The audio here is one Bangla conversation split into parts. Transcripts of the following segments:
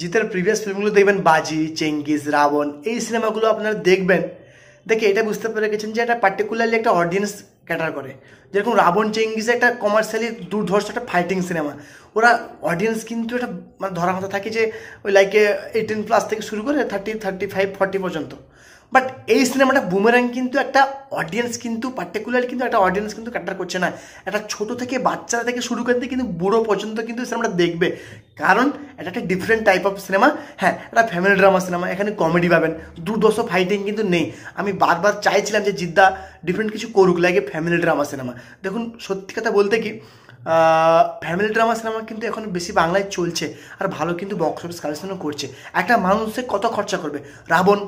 জিতের প্রিভিয়াস ফিল্মগুলো দেখবেন বাজি চেঙ্গিস রাবণ এই সিনেমাগুলো আপনারা দেখবেন দেখে এটা বুঝতে পেরে গেছেন যে একটা পার্টিকুলারলি একটা অডিয়েন্স ক্যাটার করে যেরকম রাবণ চেঙ্গিসে একটা কমার্শিয়ালি দুর্ধর্ষ একটা ফাইটিং সিনেমা ওরা অডিয়েন্স কিন্তু এটা মানে ধরা কথা থাকে যে ওই লাইকে এইটিন প্লাস থেকে শুরু করে থার্টি থার্টি ফাইভ ফর্টি পর্যন্ত বাট এই সিনেমাটা বুমেরাং কিন্তু একটা অডিয়েন্স কিন্তু পার্টিকুলার কিন্তু একটা অডিয়েন্স কিন্তু ক্যাটার করছে না একটা ছোট থেকে বাচ্চারা থেকে শুরু করতে কিন্তু বুড়ো পর্যন্ত কিন্তু সিনেমাটা দেখবে কারণ এটা একটা ডিফারেন্ট টাইপ অফ সিনেমা হ্যাঁ একটা ফ্যামিলি ড্রামা সিনেমা এখানে কমেডি পাবেন দুর্দশ ফাইটিং কিন্তু নেই আমি বারবার চাইছিলাম যে জিদ্দা ডিফারেন্ট কিছু করুক লাগে ফ্যামিলি ড্রামা সিনেমা দেখুন সত্যি কথা বলতে কি ফ্যামিলি ড্রামা সিনেমা কিন্তু এখন বেশি বাংলায় চলছে আর ভালো কিন্তু বক্স অফিস কালেকশনও করছে একটা মানুষে কত খরচা করবে রাবণ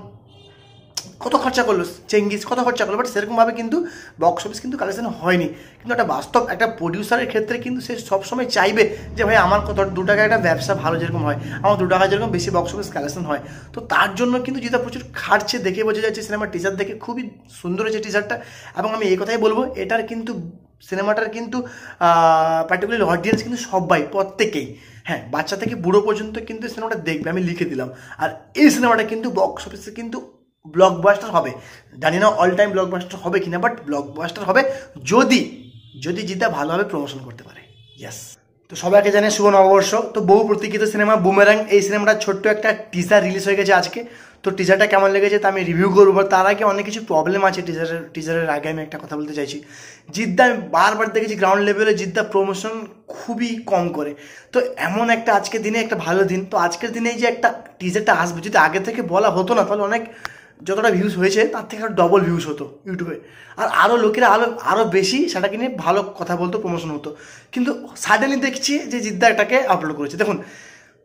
কত খরচা করলো চেঙ্গিস কত খরচা করলো বাট সেরকমভাবে কিন্তু বক্স অফিস কিন্তু কালেকশন হয়নি কিন্তু একটা বাস্তব একটা প্রডিউসারের ক্ষেত্রে কিন্তু সে সবসময় চাইবে যে ভাই আমার কত দু টাকা একটা ব্যবসা ভালো যেরকম হয় আমার দু টাকা যেরকম বেশি বক্স অফিস কালেকশন হয় তো তার জন্য কিন্তু যেটা প্রচুর খাটছে দেখে বোঝা যাচ্ছে সিনেমার টিজার দেখে খুবই সুন্দর হয়েছে টিজারটা এবং আমি এই কথাই বলবো এটার কিন্তু সিনেমাটার কিন্তু পার্টিকুলার অডিয়েন্স কিন্তু সবাই প্রত্যেকেই হ্যাঁ বাচ্চা থেকে বুড়ো পর্যন্ত কিন্তু সিনেমাটা দেখবে আমি লিখে দিলাম আর এই সিনেমাটা কিন্তু বক্স অফিসে কিন্তু ব্লকবাস্টার হবে জানি না অল টাইম ব্লকবাস্টার হবে কিনা বাট ব্লকবাস্টার হবে যদি যদি জিতা ভালোভাবে প্রমোশন করতে পারে ইয়াস তো সবাইকে জানে শুভ নববর্ষ তো বহু প্রতীক্ষিত সিনেমা বুমেরাং এই সিনেমাটা ছোট্ট একটা টিজার রিলিজ হয়ে গেছে আজকে তো টিজারটা কেমন লেগেছে তা আমি রিভিউ করবো তার আগে অনেক কিছু প্রবলেম আছে টিজারের টিজারের আগে আমি একটা কথা বলতে চাইছি জিদ্দা আমি বারবার দেখেছি গ্রাউন্ড লেভেলে জিদ্দা প্রমোশন খুবই কম করে তো এমন একটা আজকের দিনে একটা ভালো দিন তো আজকের দিনেই যে একটা টিজারটা আসবে যদি আগে থেকে বলা হতো না তাহলে অনেক যতটা ভিউজ হয়েছে তার থেকে আরও ডবল ভিউজ হতো ইউটিউবে আর আরও লোকেরা আরও আরও বেশি সেটাকে নিয়ে ভালো কথা বলতো প্রমোশন হতো কিন্তু সাডেনলি দেখছি যে জিদ্দা এটাকে আপলোড করেছে দেখুন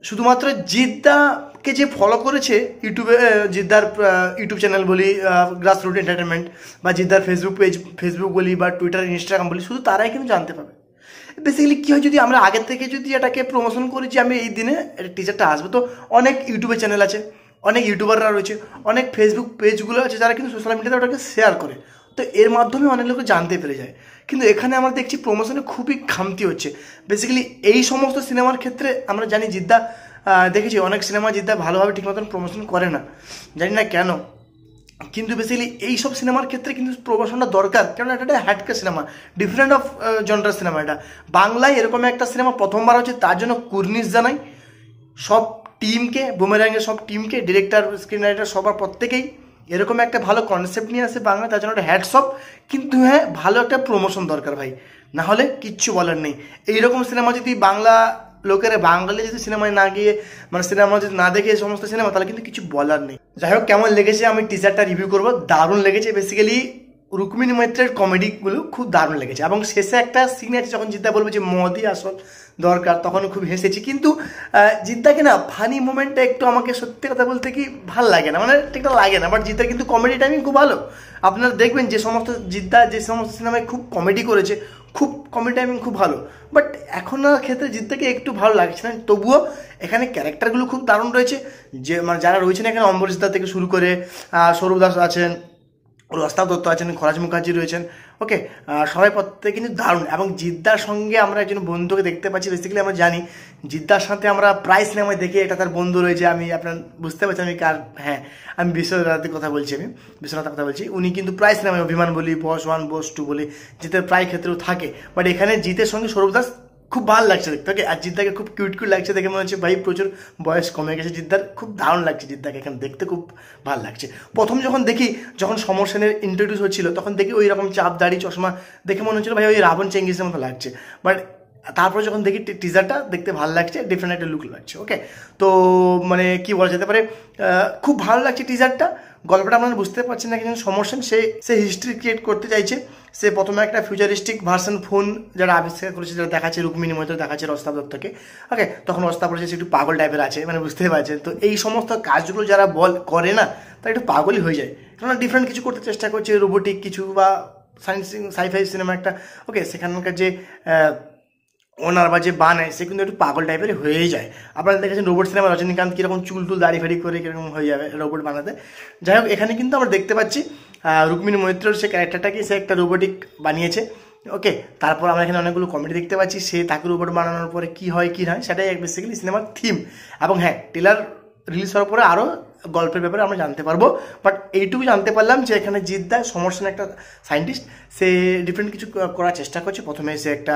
শুধুমাত্র জিদ্দাকে যে ফলো করেছে ইউটিউবে জিদ্দার ইউটিউব চ্যানেল বলি গ্রাস রুট এন্টারটেনমেন্ট বা জিদ্দার ফেসবুক পেজ ফেসবুক বলি বা টুইটার ইনস্টাগ্রাম বলি শুধু তারাই কিন্তু জানতে পারবে বেসিক্যালি কী হয় যদি আমরা আগের থেকে যদি এটাকে প্রমোশন করি যে আমি এই দিনে টিচারটা আসবো তো অনেক ইউটিউবে চ্যানেল আছে অনেক ইউটিউবাররা রয়েছে অনেক ফেসবুক পেজগুলো আছে যারা কিন্তু সোশ্যাল মিডিয়াতে ওটাকে শেয়ার করে তো এর মাধ্যমে অনেক লোকে জানতে পেরে যায় কিন্তু এখানে আমরা দেখছি প্রমোশনে খুবই খামতি হচ্ছে বেসিক্যালি এই সমস্ত সিনেমার ক্ষেত্রে আমরা জানি জিদ্দা দেখেছি অনেক সিনেমা জিদ্দা ভালোভাবে ঠিক মতন প্রমোশন করে না জানি না কেন কিন্তু বেসিক্যালি সব সিনেমার ক্ষেত্রে কিন্তু প্রমোশনটা দরকার কারণ এটা একটা হ্যাটকে সিনেমা ডিফারেন্ট অফ জনরার সিনেমা এটা বাংলায় এরকম একটা সিনেমা প্রথমবার হচ্ছে তার জন্য কুর্নিশ জানাই সব টিমকে বুমেরাঙ্গের সব টিমকে ডিরেক্টর স্ক্রিন রাইটার সবার প্রত্যেকেই এরকম একটা ভালো কনসেপ্ট নিয়ে আসে বাংলা তার জন্য একটা হ্যাটসঅপ কিন্তু হ্যাঁ ভালো একটা প্রমোশন দরকার ভাই নাহলে কিচ্ছু বলার নেই এইরকম সিনেমা যদি বাংলা লোকেরা বাঙালি যদি সিনেমায় না গিয়ে মানে সিনেমা যদি না দেখে এই সমস্ত সিনেমা তাহলে কিন্তু কিছু বলার নেই যাই হোক কেমন লেগেছে আমি টিজারটা রিভিউ করবো দারুণ লেগেছে বেসিক্যালি রুক্মিণী মৈত্রের কমেডিগুলো খুব দারুণ লেগেছে এবং শেষে একটা সিন আছে যখন জিদ্দা বলবে যে মদই আসল দরকার তখন খুব হেসেছি কিন্তু জিদ্দাকে না ফানি মুমেন্টটা একটু আমাকে সত্যি কথা বলতে কি ভাল লাগে না মানে ঠিকটা লাগে না বাট জিদ্দার কিন্তু কমেডি টাইমিং খুব ভালো আপনারা দেখবেন যে সমস্ত জিদ্দা যে সমস্ত সিনেমায় খুব কমেডি করেছে খুব কমেডি টাইমিং খুব ভালো বাট এখন ক্ষেত্রে জিদ্দাকে একটু ভালো লাগছে না তবুও এখানে ক্যারেক্টারগুলো খুব দারুণ রয়েছে যে মানে যারা রয়েছেন এখানে অম্বরীশ থেকে শুরু করে সৌরভ দাস আছেন রস্তাব দত্ত আছেন খরাজ মুখার্জি রয়েছেন ওকে সবাই প্রত্যেকে কিন্তু দারুণ এবং জিদ্দার সঙ্গে আমরা একজন বন্ধুকে দেখতে পাচ্ছি বেসিক্যালি আমরা জানি জিদ্দার সাথে আমরা প্রায় সিনেমায় দেখি এটা তার বন্ধু রয়েছে আমি আপনার বুঝতে পারছি আমি কার হ্যাঁ আমি বিশ্বনাথের কথা বলছি আমি বিশ্বনাথের কথা বলছি উনি কিন্তু প্রায় সিনেমায় অভিমান বলি বস ওয়ান বস টু বলি জিতের প্রায় ক্ষেত্রেও থাকে বাট এখানে জিতের সঙ্গে সৌরভ দাস খুব ভালো লাগছে দেখতে ওকে আর জিদ্দাকে খুব কিউট কিউট লাগছে দেখে মনে হচ্ছে ভাই প্রচুর বয়স কমে গেছে জিদ্দার খুব দারুণ লাগছে জিদ্দাকে এখন দেখতে খুব ভালো লাগছে প্রথম যখন দেখি যখন সমর সেনের ইন্ট্রোডিউস হচ্ছিল তখন দেখি ওই রকম চাপ দাড়ি চশমা দেখে মনে হচ্ছিল ভাই ওই রাবণ চেঙ্গিসের মতো লাগছে বাট তারপরে যখন দেখি টিজারটা দেখতে ভালো লাগছে ডিফারেন্ট একটা লুক লাগছে ওকে তো মানে কি বলা যেতে পারে খুব ভালো লাগছে টিজারটা গল্পটা আপনারা বুঝতে পারছেন না কিন্তু সমস্যা সে সে হিস্ট্রি ক্রিয়েট করতে চাইছে সে প্রথমে একটা ফিউচারিস্টিক ভার্সন ফোন যারা আবিষ্কার করেছে যারা দেখাচ্ছে রুক্মিণী মতো দেখাচ্ছে রস্তা দত্তকে ওকে তখন রস্তা পড়েছে একটু পাগল টাইপের আছে মানে বুঝতে পারছেন তো এই সমস্ত কাজগুলো যারা বল করে না তারা একটু পাগলই হয়ে যায় কেননা ডিফারেন্ট কিছু করতে চেষ্টা করছে রোবোটিক কিছু বা সায়েন্স সাইফাই সিনেমা একটা ওকে সেখানকার যে ওনার বা যে বানায় সে কিন্তু একটু পাগল টাইপের হয়েই যায় আপনারা দেখেছেন রোবট সিনেমা রজনীকান্ত কীরকম চুল টুল দাড়ি ফাড়ি করে কীরকম হয়ে যাবে রোবট বানাতে যাই হোক এখানে কিন্তু আমরা দেখতে পাচ্ছি রুক্মিণী মৈত্রর সে ক্যারেক্টারটাকে সে একটা রোবোটিক বানিয়েছে ওকে তারপর আমরা এখানে অনেকগুলো কমেডি দেখতে পাচ্ছি সে তাকে রোবট বানানোর পরে কী হয় কী নয় সেটাই এক বেসিক্যালি সিনেমার থিম এবং হ্যাঁ টেলার রিলিজ হওয়ার পরে আরও গল্পের ব্যাপারে আমরা জানতে পারবো বাট এইটুকু জানতে পারলাম যে এখানে জিদ্দা সমর্সন একটা সায়েন্টিস্ট সে ডিফারেন্ট কিছু করার চেষ্টা করছে প্রথমে সে একটা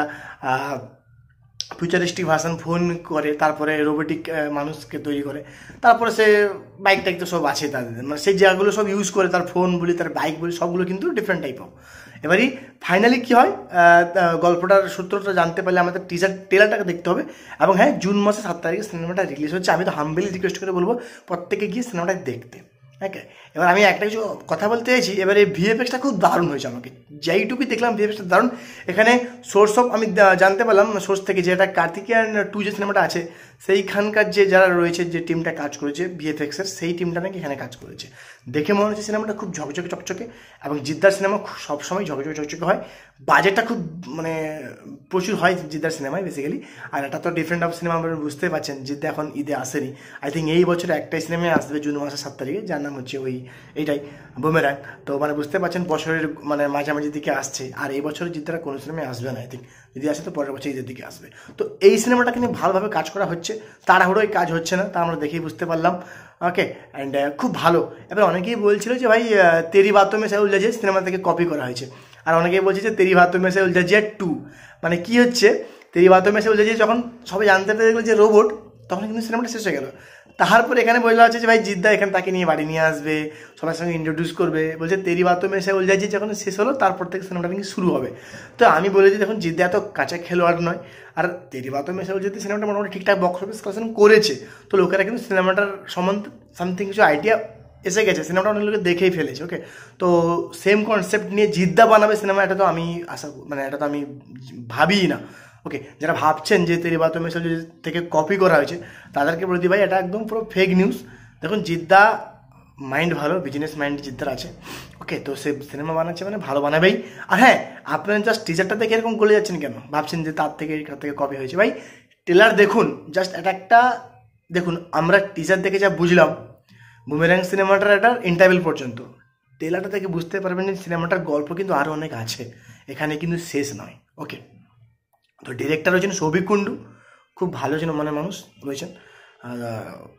ফিউচারিস্টিক ভার্সন ফোন করে তারপরে রোবোটিক মানুষকে তৈরি করে তারপরে সে বাইক টাইক তো সব আছে তাদের মানে সেই জায়গাগুলো সব ইউজ করে তার ফোন বলি তার বাইক বলি সবগুলো কিন্তু ডিফারেন্ট টাইপ অফ এবারই ফাইনালি কী হয় গল্পটার সূত্রটা জানতে পারলে আমাদের টিজার ট্রেলারটাকে দেখতে হবে এবং হ্যাঁ জুন মাসে সাত তারিখে সিনেমাটা রিলিজ হচ্ছে আমি তো হাম্বেলি রিকোয়েস্ট করে বলবো প্রত্যেকে গিয়ে সিনেমাটা দেখতে ওকে হ্যাঁ, এবার আমি একটা কিছু কথা বলতে চাইছি এবার এই ভিএফএক্সটা খুব দারুণ হয়েছে আমাকে যাইটুকুই দেখলাম ভিএফএক্সটা দারুণ এখানে সোর্স অফ আমি জানতে পারলাম সোর্স মানে থেকে যে এটা কার্তিকেয়ান টু যে সিনেমাটা আছে সেইখানকার যে যারা রয়েছে যে টিমটা কাজ করেছে ভিএফএক্সের সেই টিমটা নাকি এখানে কাজ করেছে দেখে মনে হচ্ছে সিনেমাটা খুব ঝকঝকে চকচকে এবং জিদ্দার সিনেমা সবসময় ঝকঝকে চকচকে হয় বাজেটটা খুব মানে প্রচুর হয় জিদ্দার সিনেমায় বেসিক্যালি আর এটা তো ডিফারেন্ট অফ সিনেমা আপনারা বুঝতে পারছেন জিদ্দা এখন ঈদে আসেনি আই থিঙ্ক এই বছর একটাই সিনেমায় আসবে জুন মাসের সাত তারিখে যার নাম হচ্ছে ওই এইটাই বুমেরাং তো মানে বুঝতে পারছেন বছরের মানে মাঝামাঝি দিকে আসছে আর এই বছর জিদ্দারা কোনো সিনেমায় আসবে না আই থিঙ্ক যদি আসে তো পরের বছর ঈদের দিকে আসবে তো এই সিনেমাটা কিন্তু ভালোভাবে কাজ করা হচ্ছে তাড়াহুড়োই কাজ হচ্ছে না তা আমরা দেখেই বুঝতে পারলাম ওকে অ্যান্ড uh, খুব ভালো এবার অনেকেই বলছিল যে ভাই তেরি বাতমে সে উল্লেজে সিনেমা থেকে কপি করা হয়েছে আর অনেকেই বলছে যে তেরি বাতমে সে উল্লেজে টু মানে কি হচ্ছে তেরি বাতমে মেসে উল্লেজে যখন সবাই জানতে পেরে যে রোবট তখন কিন্তু সিনেমাটা শেষ হয়ে গেল তারপর এখানে বোঝা হচ্ছে যে ভাই জিদ্দা এখানে তাকে নিয়ে বাড়ি নিয়ে আসবে সবার সঙ্গে ইন্ট্রোডিউস করবে বলছে তেরি বাতমে সে বলে যে যখন শেষ হলো তারপর থেকে সিনেমাটা নাকি শুরু হবে তো আমি বলে যে দেখুন জিদ্দা এত কাঁচা খেলোয়াড় নয় আর তেরি বাতমে সে যদি সিনেমাটা মোটামুটি ঠিকঠাক বক্স অফিস কালেকশন করেছে তো লোকেরা কিন্তু সিনেমাটার সম্বন্ধে সামথিং কিছু আইডিয়া এসে গেছে সিনেমাটা অনেক লোকে দেখেই ফেলেছে ওকে তো সেম কনসেপ্ট নিয়ে জিদ্দা বানাবে সিনেমা এটা তো আমি আশা মানে এটা তো আমি ভাবিই না ওকে যারা ভাবছেন যে তেরিবাতো মিশাল থেকে কপি করা হয়েছে তাদেরকে বলে দিই ভাই এটা একদম পুরো ফেক নিউজ দেখুন জিদ্দা মাইন্ড ভালো বিজনেস মাইন্ড জিদ্দার আছে ওকে তো সে সিনেমা বানাচ্ছে মানে ভালো বানাবেই আর হ্যাঁ আপনারা জাস্ট টিচারটা দেখে এরকম গলে যাচ্ছেন কেন ভাবছেন যে তার থেকে তার থেকে কপি হয়েছে ভাই টেলার দেখুন জাস্ট এটা একটা দেখুন আমরা টিচার দেখে যা বুঝলাম বুমেরাং সিনেমাটার একটা ইন্টারভেল পর্যন্ত টেলারটা থেকে বুঝতে পারবেন যে সিনেমাটার গল্প কিন্তু আরও অনেক আছে এখানে কিন্তু শেষ নয় ওকে তো ডিরেক্টর রয়েছেন সৌভিক কুণ্ডু খুব ভালো ছিল মনের মানুষ রয়েছেন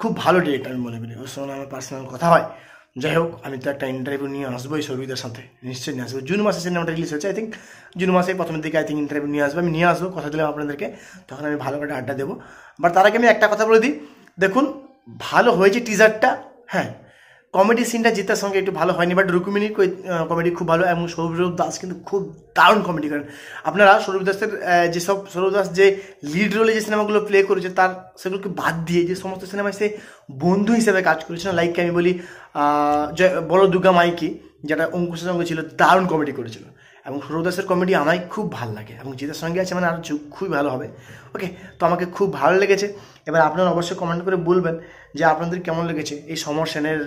খুব ভালো ডিরেক্টর আমি মনে করি ওর সঙ্গে আমার পার্সোনাল কথা হয় যাই হোক আমি তো একটা ইন্টারভিউ নিয়ে আসবো এই সৌভিকদের সাথে নিশ্চয়ই নিয়ে আসবো জুন মাসে সিনেমাটা রিলিজ হয়েছে আই থিঙ্ক জুন মাসে প্রথম দিকে আই থিঙ্ক ইন্টারভিউ নিয়ে আসবো আমি নিয়ে আসবো কথা দিলাম আপনাদেরকে তখন আমি ভালো একটা আড্ডা দেবো বাট তার আগে আমি একটা কথা বলে দিই দেখুন ভালো হয়েছে টিজারটা হ্যাঁ কমেডি সিনটা জিতার সঙ্গে একটু ভালো হয়নি বাট রুকুমিনির কমেডি খুব ভালো এবং সৌরভ দাস কিন্তু খুব দারুণ কমেডি করেন আপনারা সৌরভ দাসের যেসব সৌরভ দাস যে লিড রোলে যে সিনেমাগুলো প্লে করেছে তার সেগুলোকে বাদ দিয়ে যে সমস্ত সিনেমায় সে বন্ধু হিসেবে কাজ করেছে না লাইক আমি বলি বড় দুর্গা মাইকি যেটা অঙ্কুশের সঙ্গে ছিল দারুণ কমেডি করেছিল এবং সৌরভ দাসের কমেডি আমায় খুব ভাল লাগে এবং জিতের সঙ্গে আছে মানে আরও খুবই ভালো হবে ওকে তো আমাকে খুব ভালো লেগেছে এবার আপনারা অবশ্যই কমেন্ট করে বলবেন যে আপনাদের কেমন লেগেছে এই সমর সেনের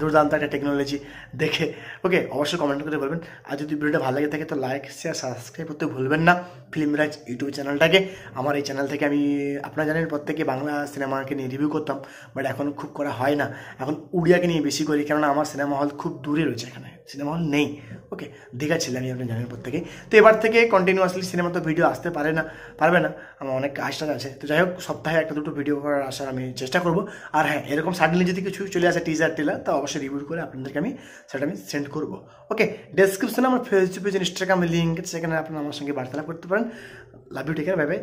দুর্দান্ত একটা টেকনোলজি দেখে ওকে অবশ্যই কমেন্ট করে বলবেন আর যদি ভিডিওটা ভালো লাগে থাকে তো লাইক শেয়ার সাবস্ক্রাইব করতে ভুলবেন না ফিল্মরাজ ইউটিউব চ্যানেলটাকে আমার এই চ্যানেল থেকে আমি আপনারা জানেন প্রত্যেকে বাংলা সিনেমাকে নিয়ে রিভিউ করতাম বাট এখন খুব করা হয় না এখন উড়িয়াকে নিয়ে বেশি করি কেননা আমার সিনেমা হল খুব দূরে রয়েছে এখানে সিনেমা হল নেই ওকে দীঘা আমি আপনি জানেন প্রত্যেকে তো এবার থেকে কন্টিনিউয়াসলি সিনেমা তো ভিডিও আসতে পারে না পারবে না আমার অনেক কাজটা আছে তো যাই হোক সপ্তাহে একটা দুটো ভিডিও করার আসার আমি চেষ্টা করবো আর হ্যাঁ এরকম সাডেনলি যদি কিছু চলে আসে টিজার টেলার তা অবশ্যই রিভিউ করে আপনাদেরকে আমি সেটা আমি সেন্ড করবো ওকে ডেসক্রিপশনে আমার ফেসবুক পেজ ইনস্টাগ্রামে লিঙ্ক সেখানে আপনারা আমার সঙ্গে বার্তালাপ করতে পারেন love you take care bye by